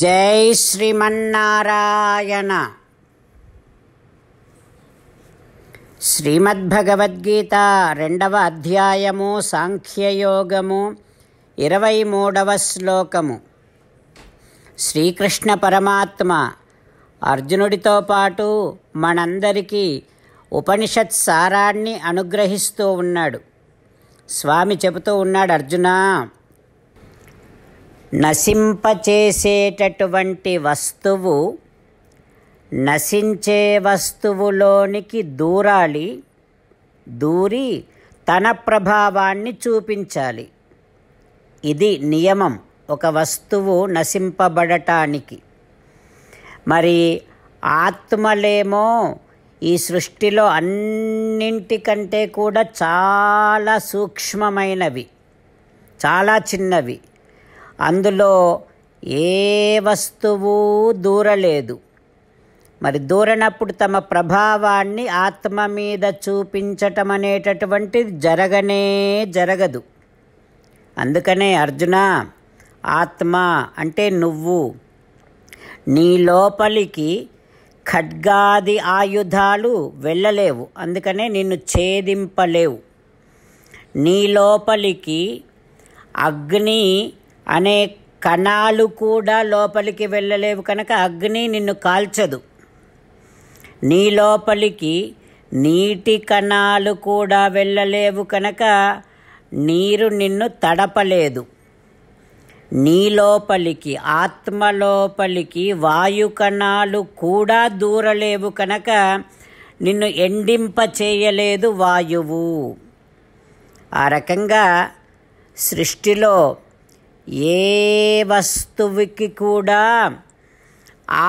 జై శ్రీమన్నారాయణ శ్రీమద్భగవద్గీత రెండవ అధ్యాయము సాంఖ్యయోగము ఇరవై మూడవ శ్లోకము శ్రీకృష్ణ పరమాత్మ అర్జునుడితో పాటు మనందరికీ ఉపనిషత్ సారాన్ని అనుగ్రహిస్తూ ఉన్నాడు స్వామి చెబుతూ ఉన్నాడు అర్జునా నశింపచేసేటటువంటి వస్తువు నశించే వస్తువులోనికి దూరాలి దూరి తన ప్రభావాన్ని చూపించాలి ఇది నియమం ఒక వస్తువు నశింపబడటానికి మరి ఆత్మలేమో ఈ సృష్టిలో అన్నింటికంటే కూడా చాలా సూక్ష్మమైనవి చాలా చిన్నవి అందులో ఏ వస్తువు దూరలేదు మరి దూరనప్పుడు తమ ప్రభావాన్ని ఆత్మ మీద చూపించటం అనేటటువంటిది జరగనే జరగదు అందుకనే అర్జున ఆత్మ అంటే నువ్వు నీ లోపలికి ఖడ్గాది ఆయుధాలు వెళ్ళలేవు అందుకనే నిన్ను ఛేదింపలేవు నీ లోపలికి అగ్ని అనే కణాలు కూడా లోపలికి వెళ్ళలేవు కనుక అగ్ని నిన్ను కాల్చదు నీ లోపలికి నీటి కణాలు కూడా వెళ్ళలేవు కనుక నీరు నిన్ను తడపలేదు నీ లోపలికి ఆత్మ లోపలికి వాయు కణాలు కూడా దూరలేవు కనుక నిన్ను ఎండింప చేయలేదు వాయువు ఆ రకంగా సృష్టిలో ఏ వస్తువుకి కూడా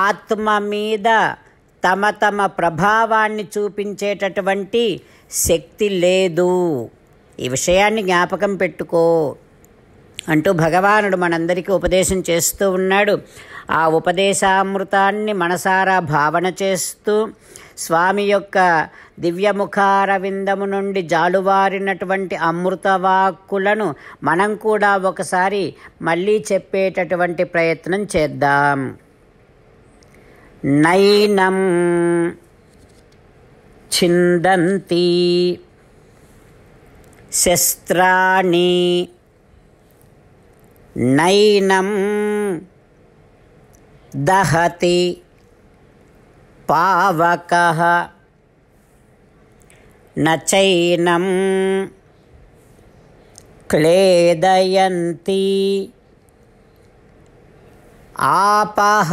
ఆత్మ మీద తమ తమ ప్రభావాన్ని చూపించేటటువంటి శక్తి లేదు ఈ విషయాన్ని జ్ఞాపకం పెట్టుకో అంటూ భగవానుడు మనందరికీ ఉపదేశం చేస్తూ ఉన్నాడు ఆ ఉపదేశామృతాన్ని మనసారా భావన చేస్తూ స్వామి యొక్క దివ్యముఖారవిందము నుండి జాలువారినటువంటి అమృతవాక్కులను మనం కూడా ఒకసారి మళ్ళీ చెప్పేటటువంటి ప్రయత్నం చేద్దాం నైనం చిందంతి శస్త్రాణి నైనం దహతి पावकः न चैनं क्लेदयन्ति आपः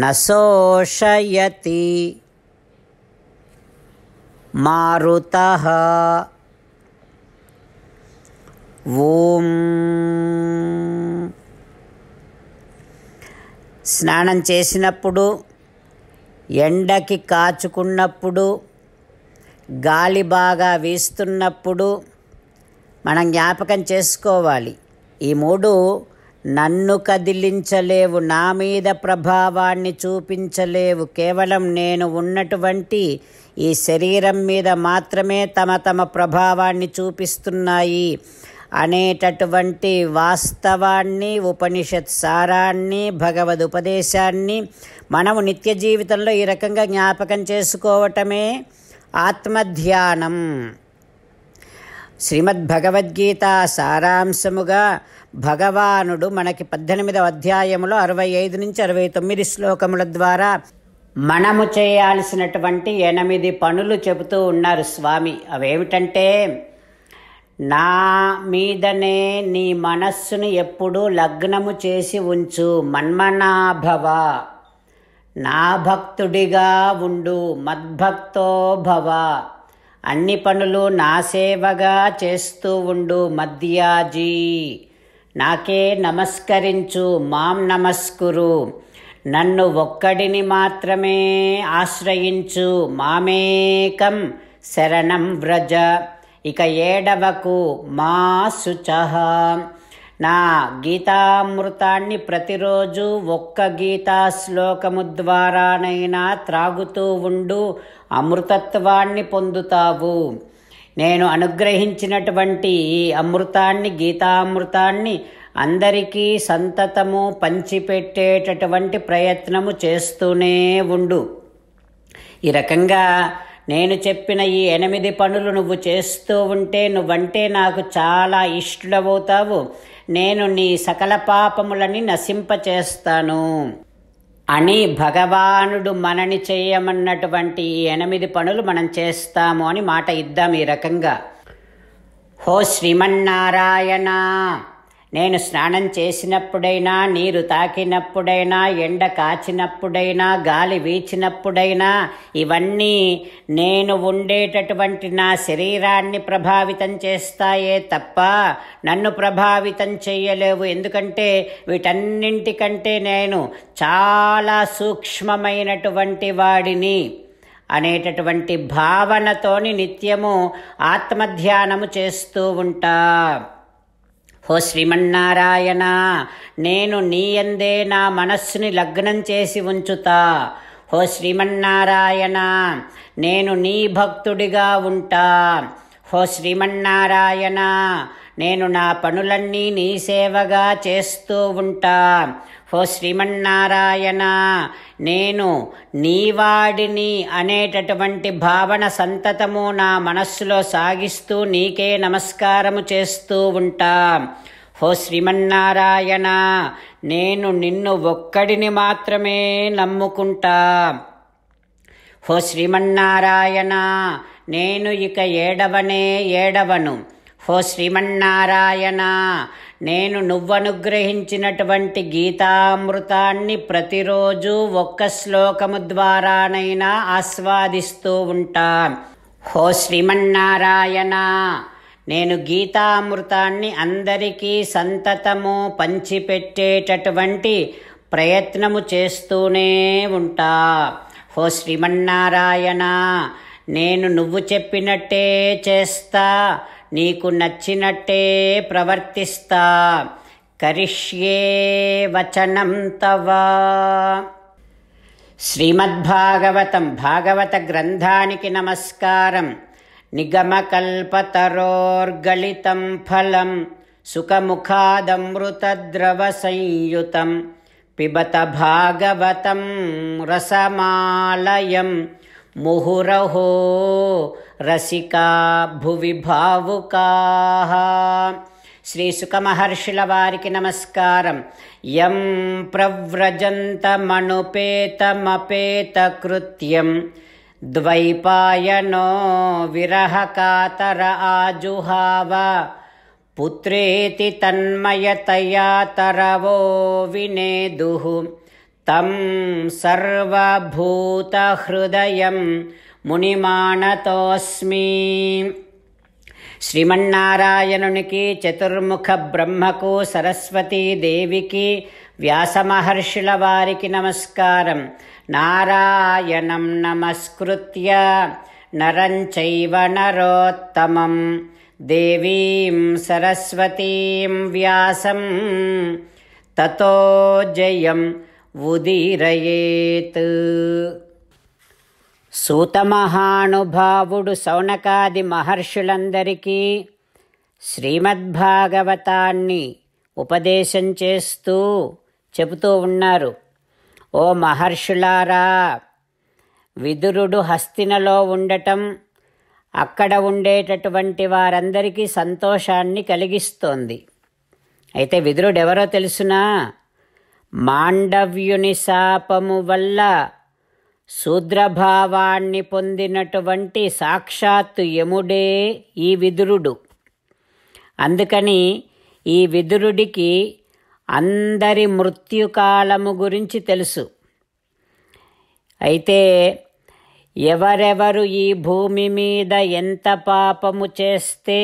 न शोषयति मारुतः ओ స్నానం చేసినప్పుడు ఎండకి కాచుకున్నప్పుడు గాలి బాగా వీస్తున్నప్పుడు మనం జ్ఞాపకం చేసుకోవాలి ఈ మూడు నన్ను కదిలించలేవు నా మీద ప్రభావాన్ని చూపించలేవు కేవలం నేను ఉన్నటువంటి ఈ శరీరం మీద మాత్రమే తమ తమ ప్రభావాన్ని చూపిస్తున్నాయి అనేటటువంటి వాస్తవాన్ని ఉపనిషత్ సారాన్ని భగవద్ ఉపదేశాన్ని మనము నిత్య జీవితంలో ఈ రకంగా జ్ఞాపకం చేసుకోవటమే ఆత్మధ్యానం శ్రీమద్భగవద్గీత సారాంశముగా భగవానుడు మనకి పద్దెనిమిదవ అధ్యాయములో అరవై ఐదు నుంచి అరవై తొమ్మిది శ్లోకముల ద్వారా మనము చేయాల్సినటువంటి ఎనిమిది పనులు చెబుతూ ఉన్నారు స్వామి అవేమిటంటే నా మీదనే నీ మనస్సును ఎప్పుడూ లగ్నము చేసి ఉంచు మన్మనాభవ నా భక్తుడిగా ఉండు మద్భక్తో భవ అన్ని పనులు నా సేవగా చేస్తూ ఉండు మద్యాజీ నాకే నమస్కరించు మాం నమస్కురు నన్ను ఒక్కడిని మాత్రమే ఆశ్రయించు మామేకం శరణం వ్రజ ఇక ఏడవకు మా శుచహ నా గీతామృతాన్ని ప్రతిరోజు ఒక్క గీతా శ్లోకము ద్వారానైనా త్రాగుతూ ఉండు అమృతత్వాన్ని పొందుతావు నేను అనుగ్రహించినటువంటి ఈ అమృతాన్ని గీతామృతాన్ని అందరికీ సంతతము పంచిపెట్టేటటువంటి ప్రయత్నము చేస్తూనే ఉండు ఈ రకంగా నేను చెప్పిన ఈ ఎనిమిది పనులు నువ్వు చేస్తూ ఉంటే నువ్వంటే నాకు చాలా ఇష్టడవుతావు నేను నీ సకల పాపములని నశింపచేస్తాను అని భగవానుడు మనని చేయమన్నటువంటి ఈ ఎనిమిది పనులు మనం చేస్తాము అని మాట ఇద్దాం ఈ రకంగా హో శ్రీమన్నారాయణ నేను స్నానం చేసినప్పుడైనా నీరు తాకినప్పుడైనా ఎండ కాచినప్పుడైనా గాలి వీచినప్పుడైనా ఇవన్నీ నేను ఉండేటటువంటి నా శరీరాన్ని ప్రభావితం చేస్తాయే తప్ప నన్ను ప్రభావితం చేయలేవు ఎందుకంటే వీటన్నింటికంటే నేను చాలా సూక్ష్మమైనటువంటి వాడిని అనేటటువంటి భావనతోని నిత్యము ఆత్మధ్యానము చేస్తూ ఉంటా ఓ శ్రీమన్నారాయణ నేను నీయందే నా మనస్సుని లగ్నం చేసి ఉంచుతా ఓ శ్రీమన్నారాయణ నేను నీ భక్తుడిగా ఉంటా ఓ శ్రీమన్నారాయణ నేను నా పనులన్నీ నీ సేవగా చేస్తూ ఉంటా ఓ శ్రీమన్నారాయణ నేను నీవాడిని అనేటటువంటి భావన సంతతము నా మనస్సులో సాగిస్తూ నీకే నమస్కారము చేస్తూ ఉంటా ఓ శ్రీమన్నారాయణ నేను నిన్ను ఒక్కడిని మాత్రమే నమ్ముకుంటా ఓ శ్రీమన్నారాయణ నేను ఇక ఏడవనే ఏడవను హో శ్రీమన్నారాయణ నేను నువ్వనుగ్రహించినటువంటి గీతామృతాన్ని ప్రతిరోజు ఒక్క శ్లోకము ద్వారానైనా ఆస్వాదిస్తూ ఉంటా హో శ్రీమన్నారాయణ నేను గీతామృతాన్ని అందరికీ సంతతము పంచిపెట్టేటటువంటి ప్రయత్నము చేస్తూనే ఉంటా హో శ్రీమన్నారాయణ నేను నువ్వు చెప్పినట్టే చేస్తా నీకు నచ్చినట్టే ప్రవర్తిస్తా కరిష్యే వచనం తవా శ్రీమద్భాగవతం భాగవత గ్రంథానికి నమస్కారం నిగమకల్పతరోర్గళితం ఫలం సుఖముఖాదమృతద్రవ సంయుతం పిబత భాగవతం రసమాలయం मुहुरहो रसिका भुवि भावुकाः श्रीशुकमहर्षिलवारिके नमस्कारं यं प्रव्रजन्तमनुपेतमपेतकृत्यं द्वैपायनो विरहकातर आजुहाव पुत्रेति तन्मय तया तरवो विनेदुः తం సర్వభూతహృదయం మునిమానతోస్మి శ్రీమన్నారాయణునికి చతుర్ముఖ బ్రహ్మకు సరస్వతీదేవికి వ్యాసమహర్షుల వారికి నమస్కారం నారాయణం నమస్కృత్య నరంచైవ నరోత్తమం దేవీం సరస్వతీం వ్యాసం తతో జయం ఉదీరయేత్ సూతమహానుభావుడు సౌనకాది మహర్షులందరికీ శ్రీమద్భాగవతాన్ని ఉపదేశం చేస్తూ చెబుతూ ఉన్నారు ఓ మహర్షులారా విదురుడు హస్తినలో ఉండటం అక్కడ ఉండేటటువంటి వారందరికీ సంతోషాన్ని కలిగిస్తోంది అయితే విదురుడెవరో తెలుసునా మాండవ్యుని శాపము వల్ల శూద్రభావాన్ని పొందినటువంటి సాక్షాత్తు యముడే ఈ విదురుడు అందుకని ఈ విదురుడికి అందరి మృత్యుకాలము గురించి తెలుసు అయితే ఎవరెవరు ఈ భూమి మీద ఎంత పాపము చేస్తే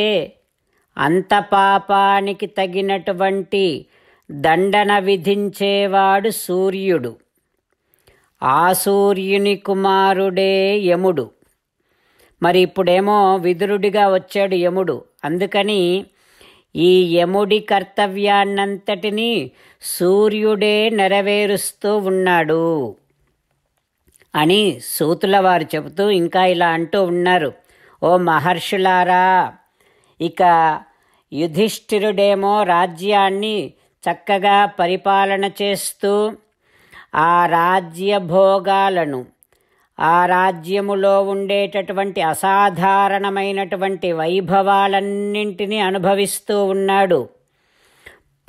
అంత పాపానికి తగినటువంటి దండన విధించేవాడు సూర్యుడు ఆ సూర్యుని కుమారుడే యముడు మరి ఇప్పుడేమో విదురుడిగా వచ్చాడు యముడు అందుకని ఈ యముడి కర్తవ్యాన్నంతటినీ సూర్యుడే నెరవేరుస్తూ ఉన్నాడు అని సూతుల వారు చెబుతూ ఇంకా ఇలా అంటూ ఉన్నారు ఓ మహర్షులారా ఇక యుధిష్ఠిరుడేమో రాజ్యాన్ని చక్కగా పరిపాలన చేస్తూ ఆ రాజ్య భోగాలను ఆ రాజ్యములో ఉండేటటువంటి అసాధారణమైనటువంటి వైభవాలన్నింటినీ అనుభవిస్తూ ఉన్నాడు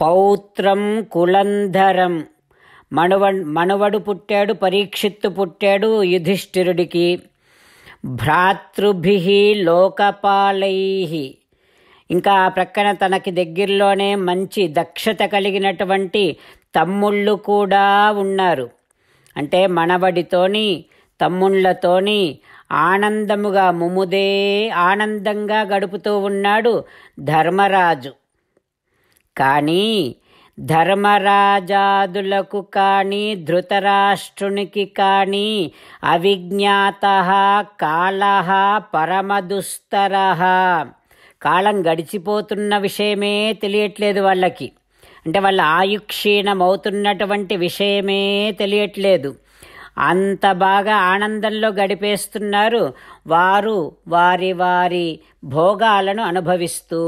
పౌత్రం కులంధరం మణువ మనవడు పుట్టాడు పరీక్షిత్తు పుట్టాడు యుధిష్ఠిరుడికి భ్రాతృభి లోకపాలై ఇంకా ప్రక్కన తనకి దగ్గరలోనే మంచి దక్షత కలిగినటువంటి తమ్ముళ్ళు కూడా ఉన్నారు అంటే మనవడితోని తమ్ముళ్ళతోని ఆనందముగా ముముదే ఆనందంగా గడుపుతూ ఉన్నాడు ధర్మరాజు కానీ ధర్మరాజాదులకు కానీ ధృతరాష్ట్రునికి కానీ అవిజ్ఞాత కాళ పరమదుస్తర కాలం గడిచిపోతున్న విషయమే తెలియట్లేదు వాళ్ళకి అంటే వాళ్ళ ఆయుక్షీణమవుతున్నటువంటి విషయమే తెలియట్లేదు అంత బాగా ఆనందంలో గడిపేస్తున్నారు వారు వారి వారి భోగాలను అనుభవిస్తూ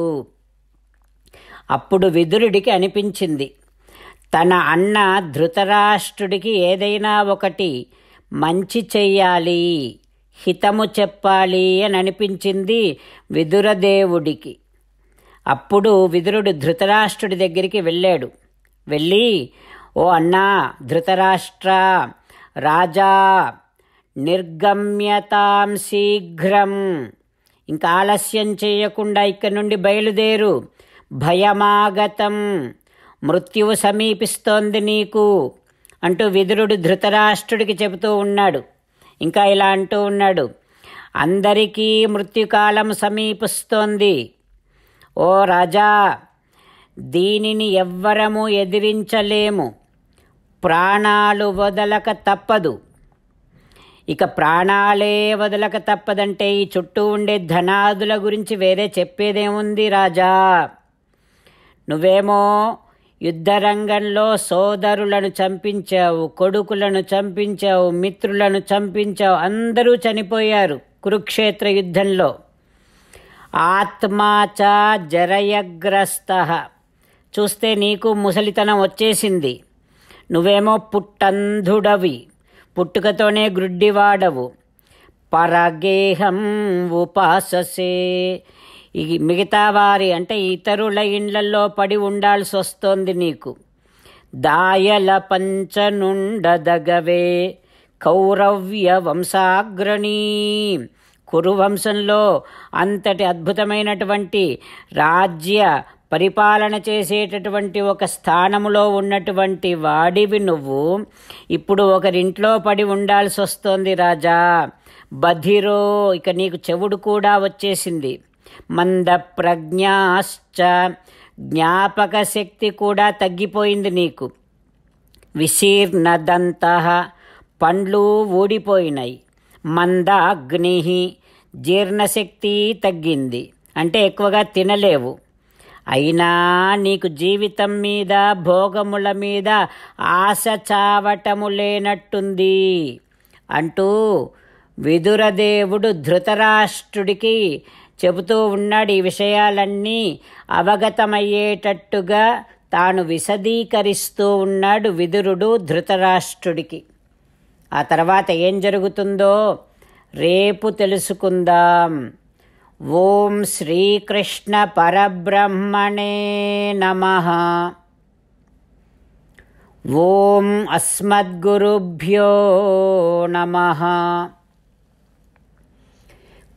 అప్పుడు విదురుడికి అనిపించింది తన అన్న ధృతరాష్ట్రుడికి ఏదైనా ఒకటి మంచి చెయ్యాలి హితము చెప్పాలి అని అనిపించింది విదురదేవుడికి అప్పుడు విదురుడు ధృతరాష్ట్రుడి దగ్గరికి వెళ్ళాడు వెళ్ళి ఓ అన్నా ధృతరాష్ట్ర రాజా నిర్గమ్యతాం శీఘ్రం ఇంకా ఆలస్యం చేయకుండా ఇక్కడి నుండి బయలుదేరు భయమాగతం మృత్యువు సమీపిస్తోంది నీకు అంటూ విదురుడు ధృతరాష్ట్రుడికి చెబుతూ ఉన్నాడు ఇంకా ఇలా అంటూ ఉన్నాడు అందరికీ మృత్యుకాలం సమీపిస్తోంది ఓ రాజా దీనిని ఎవ్వరము ఎదిరించలేము ప్రాణాలు వదలక తప్పదు ఇక ప్రాణాలే వదలక తప్పదంటే ఈ చుట్టూ ఉండే ధనాదుల గురించి వేరే చెప్పేదేముంది రాజా నువ్వేమో యుద్ధరంగంలో సోదరులను చంపించావు కొడుకులను చంపించావు మిత్రులను చంపించావు అందరూ చనిపోయారు కురుక్షేత్ర యుద్ధంలో ఆత్మాచ జరయగ్రస్త చూస్తే నీకు ముసలితనం వచ్చేసింది నువ్వేమో పుట్టంధుడవి పుట్టుకతోనే గ్రుడ్డివాడవు పరగేహం ఉపాససే మిగతా వారి అంటే ఇతరుల ఇండ్లలో పడి ఉండాల్సి వస్తోంది నీకు దాయల పంచనుండదగవే కౌరవ్య వంశాగ్రణీ కురువంశంలో అంతటి అద్భుతమైనటువంటి రాజ్య పరిపాలన చేసేటటువంటి ఒక స్థానములో ఉన్నటువంటి వాడివి నువ్వు ఇప్పుడు ఒకరింట్లో పడి ఉండాల్సి వస్తోంది రాజా బధిరో ఇక నీకు చెవుడు కూడా వచ్చేసింది మందప్రజ్ఞాశ్చ జ్ఞాపక శక్తి కూడా తగ్గిపోయింది నీకు విశీర్ణదంత పండ్లు ఊడిపోయినాయి మంద అగ్ని జీర్ణశక్తి తగ్గింది అంటే ఎక్కువగా తినలేవు అయినా నీకు జీవితం మీద భోగముల మీద ఆశ చావటము లేనట్టుంది అంటూ విదురదేవుడు ధృతరాష్ట్రుడికి చెబుతూ ఉన్నాడు ఈ విషయాలన్నీ అవగతమయ్యేటట్టుగా తాను విశదీకరిస్తూ ఉన్నాడు విదురుడు ధృతరాష్ట్రుడికి ఆ తర్వాత ఏం జరుగుతుందో రేపు తెలుసుకుందాం ఓం శ్రీకృష్ణ పరబ్రహ్మణే నమ ఓం అస్మద్గురుభ్యో నమ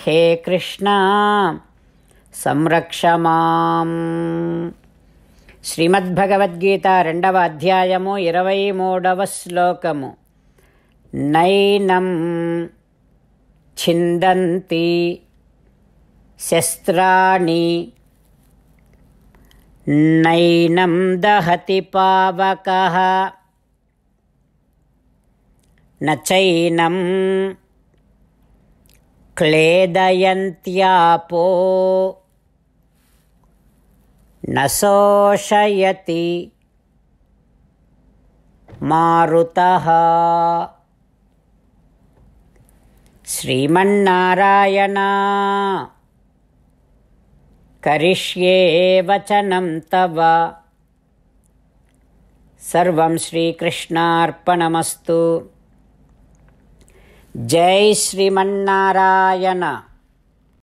హే కృష్ణ సంరక్ష మాం శ్రీమద్భగవద్గీత రెండవ అధ్యాయము ఇరవై మూడవ శ్లోకము నైనం ఛిందంతి శస్త్రాణి నైనం దహతి పావక నచైనం क्लेदयन्त्यापो न शोषयति मारुतः श्रीमन्नारायणा वचनं तव सर्वं श्रीकृष्णार्पणमस्तु जय श्रीमन्नारायण